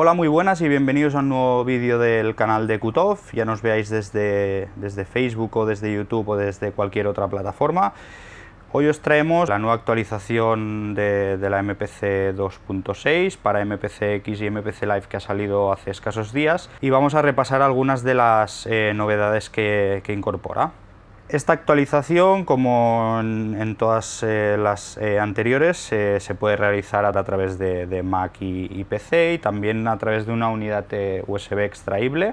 Hola, muy buenas y bienvenidos a un nuevo vídeo del canal de Kutov. Ya nos veáis desde, desde Facebook o desde YouTube o desde cualquier otra plataforma. Hoy os traemos la nueva actualización de, la MPC 2.6 para MPC X y MPC Live que ha salido hace escasos días y vamos a repasar algunas de las eh, novedades que incorpora. Esta actualización, como en, todas eh, las eh, anteriores, eh, se puede realizar a, través de, Mac y, PC y también a través de una unidad USB extraíble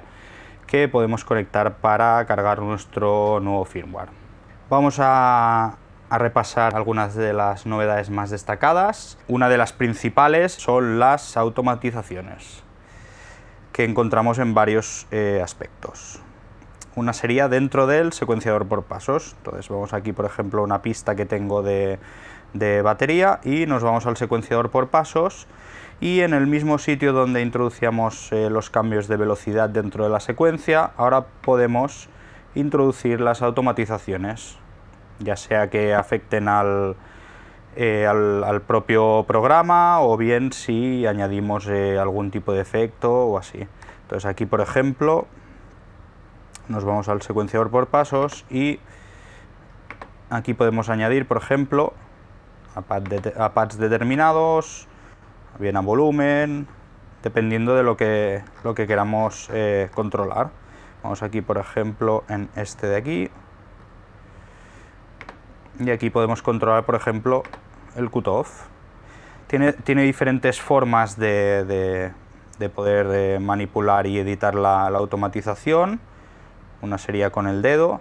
que podemos conectar para cargar nuestro nuevo firmware. Vamos a repasar algunas de las novedades más destacadas. Una de las principales son las automatizaciones que encontramos en varios aspectos. Una sería dentro del secuenciador por pasos. Entonces vamos aquí, por ejemplo, una pista que tengo de, batería y nos vamos al secuenciador por pasos y en el mismo sitio donde introducíamos eh, los cambios de velocidad dentro de la secuencia, ahora podemos introducir las automatizaciones, ya sea que afecten al, eh, propio programa o bien si añadimos eh, algún tipo de efecto o así. Entonces aquí, por ejemplo, nos vamos al secuenciador por pasos y aquí podemos añadir, por ejemplo, a, pads determinados, bien a volumen, dependiendo de lo que, lo que queramos eh, controlar. Vamos aquí, por ejemplo, en este de aquí. Y aquí podemos controlar, por ejemplo, el cutoff. Tiene, tiene diferentes formas de, poder eh, manipular y editar la automatización una sería con el dedo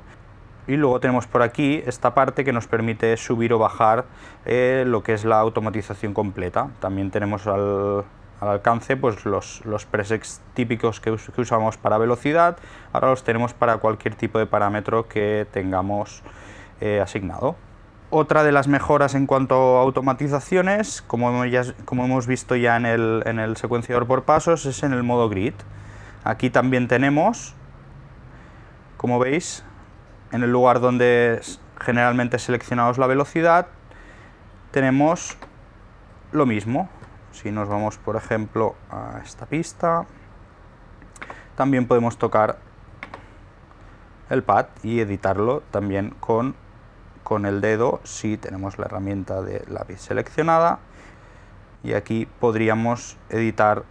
y luego tenemos por aquí esta parte que nos permite subir o bajar eh, lo que es la automatización completa. También tenemos al, alcance pues los, los presets típicos que, usamos para velocidad, ahora los tenemos para cualquier tipo de parámetro que tengamos eh, asignado. Otra de las mejoras en cuanto a automatizaciones, como hemos, como hemos visto ya en el, en el secuenciador por pasos, es en el modo grid. Aquí también tenemos como veis, en el lugar donde generalmente seleccionamos la velocidad, tenemos lo mismo. Si nos vamos, por ejemplo, a esta pista, también podemos tocar el pad y editarlo también con, con el dedo si tenemos la herramienta de lápiz seleccionada. Y aquí podríamos editar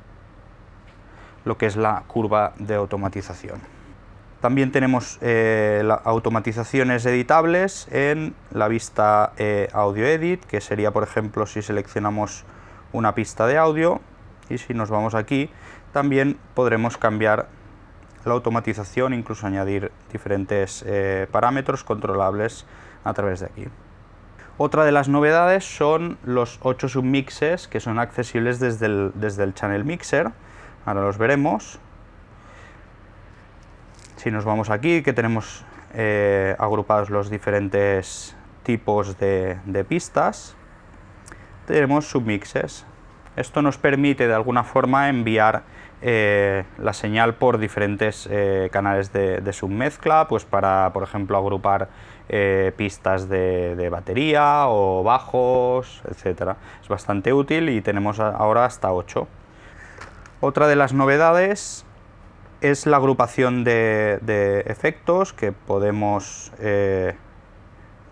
lo que es la curva de automatización. También tenemos eh, automatizaciones editables en la vista eh, Audio Edit, que sería, por ejemplo, si seleccionamos una pista de audio y si nos vamos aquí, también podremos cambiar la automatización, incluso añadir diferentes eh, parámetros controlables a través de aquí. Otra de las novedades son los 8 submixes que son accesibles desde el, desde el channel mixer. Ahora los veremos. Si nos vamos aquí, que tenemos eh, agrupados los diferentes tipos de, pistas, tenemos submixes. Esto nos permite de alguna forma enviar eh, la señal por diferentes eh, canales de, submezcla, pues para, por ejemplo, agrupar pistas de, batería o bajos, etcétera. Es bastante útil y tenemos ahora hasta 8. Otra de las novedades es la agrupación de, efectos que podemos eh,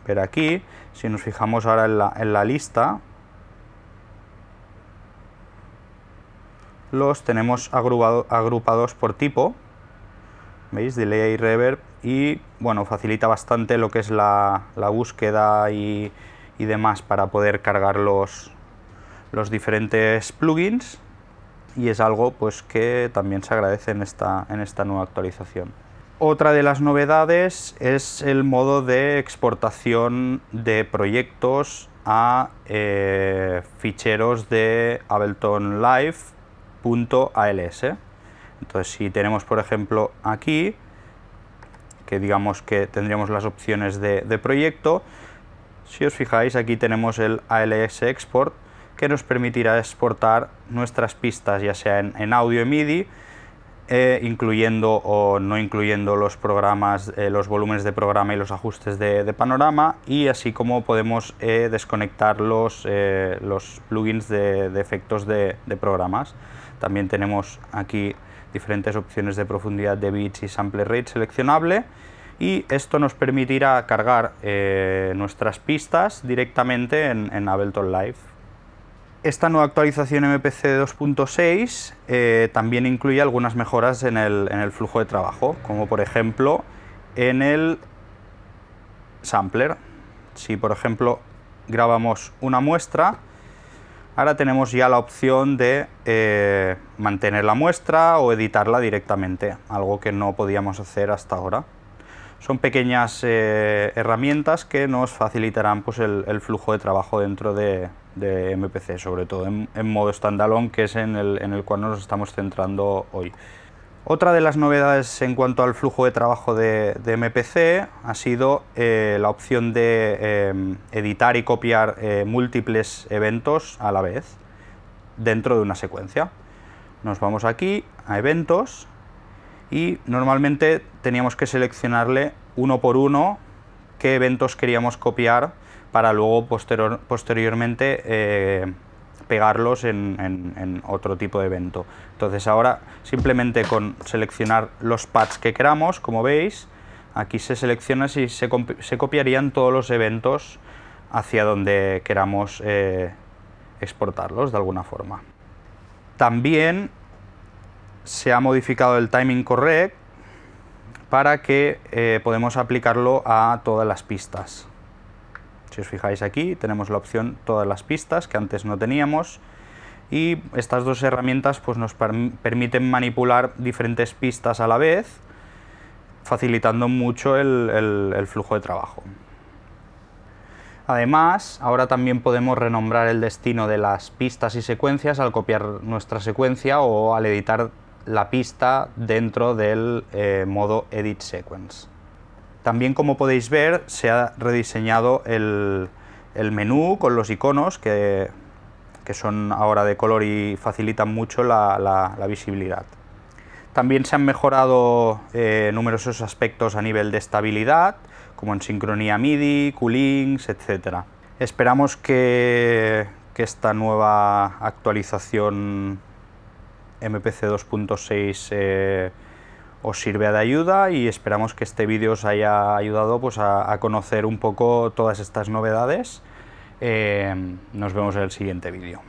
ver aquí. Si nos fijamos ahora en la, lista, los tenemos agrupados por tipo. ¿Veis? Delay y reverb. Y bueno, facilita bastante lo que es la, búsqueda y, demás para poder cargar los diferentes plugins y es algo pues, que también se agradece en esta, en esta nueva actualización. Otra de las novedades es el modo de exportación de proyectos a eh, ficheros de abletonlive.als. Entonces, si tenemos, por ejemplo, aquí, que digamos que tendríamos las opciones de, de proyecto, si os fijáis, aquí tenemos el ALS Export, que nos permitirá exportar nuestras pistas, ya sea en, audio y MIDI, eh, incluyendo o no incluyendo los programas, eh, los volúmenes de programa y los ajustes de, panorama, y así como podemos eh, desconectar los, plugins de, efectos de, programas. También tenemos aquí diferentes opciones de profundidad de bits y sample rate seleccionable y esto nos permitirá cargar nuestras pistas directamente en, en Ableton Live. Esta nueva actualización MPC 2.6 eh, también incluye algunas mejoras en el, flujo de trabajo, como por ejemplo en el sampler. Si por ejemplo grabamos una muestra, ahora tenemos ya la opción de eh, mantener la muestra o editarla directamente, algo que no podíamos hacer hasta ahora son pequeñas eh, herramientas que nos facilitarán pues, el, flujo de trabajo dentro de, MPC, sobre todo en, modo standalone, que es en el, cual nos estamos centrando hoy. Otra de las novedades en cuanto al flujo de trabajo de, MPC ha sido eh, la opción de eh, editar y copiar múltiples eventos a la vez dentro de una secuencia. Nos vamos aquí a eventos y normalmente teníamos que seleccionarle uno por uno qué eventos queríamos copiar para luego posteriormente eh, pegarlos en, otro tipo de evento. Entonces ahora simplemente con seleccionar los pads que queramos, como veis, aquí se selecciona si se, copiarían todos los eventos hacia donde queramos eh, exportarlos de alguna forma. También se ha modificado el timing correct para que eh, podemos aplicarlo a todas las pistas. Si os fijáis aquí tenemos la opción todas las pistas que antes no teníamos y estas dos herramientas pues, nos permiten manipular diferentes pistas a la vez facilitando mucho el flujo de trabajo. Además, ahora también podemos renombrar el destino de las pistas y secuencias al copiar nuestra secuencia o al editar la pista dentro del eh, modo Edit Sequence. También como podéis ver se ha rediseñado el, el menú con los iconos que, son ahora de color y facilitan mucho la, visibilidad. También se han mejorado eh, numerosos aspectos a nivel de estabilidad, como en sincronía MIDI, Coolings, etc. Esperamos que, que esta nueva actualización MPC 2.6 eh, os sirve de ayuda y esperamos que este vídeo os haya ayudado pues, a, conocer un poco todas estas novedades. Eh, nos vemos en el siguiente vídeo.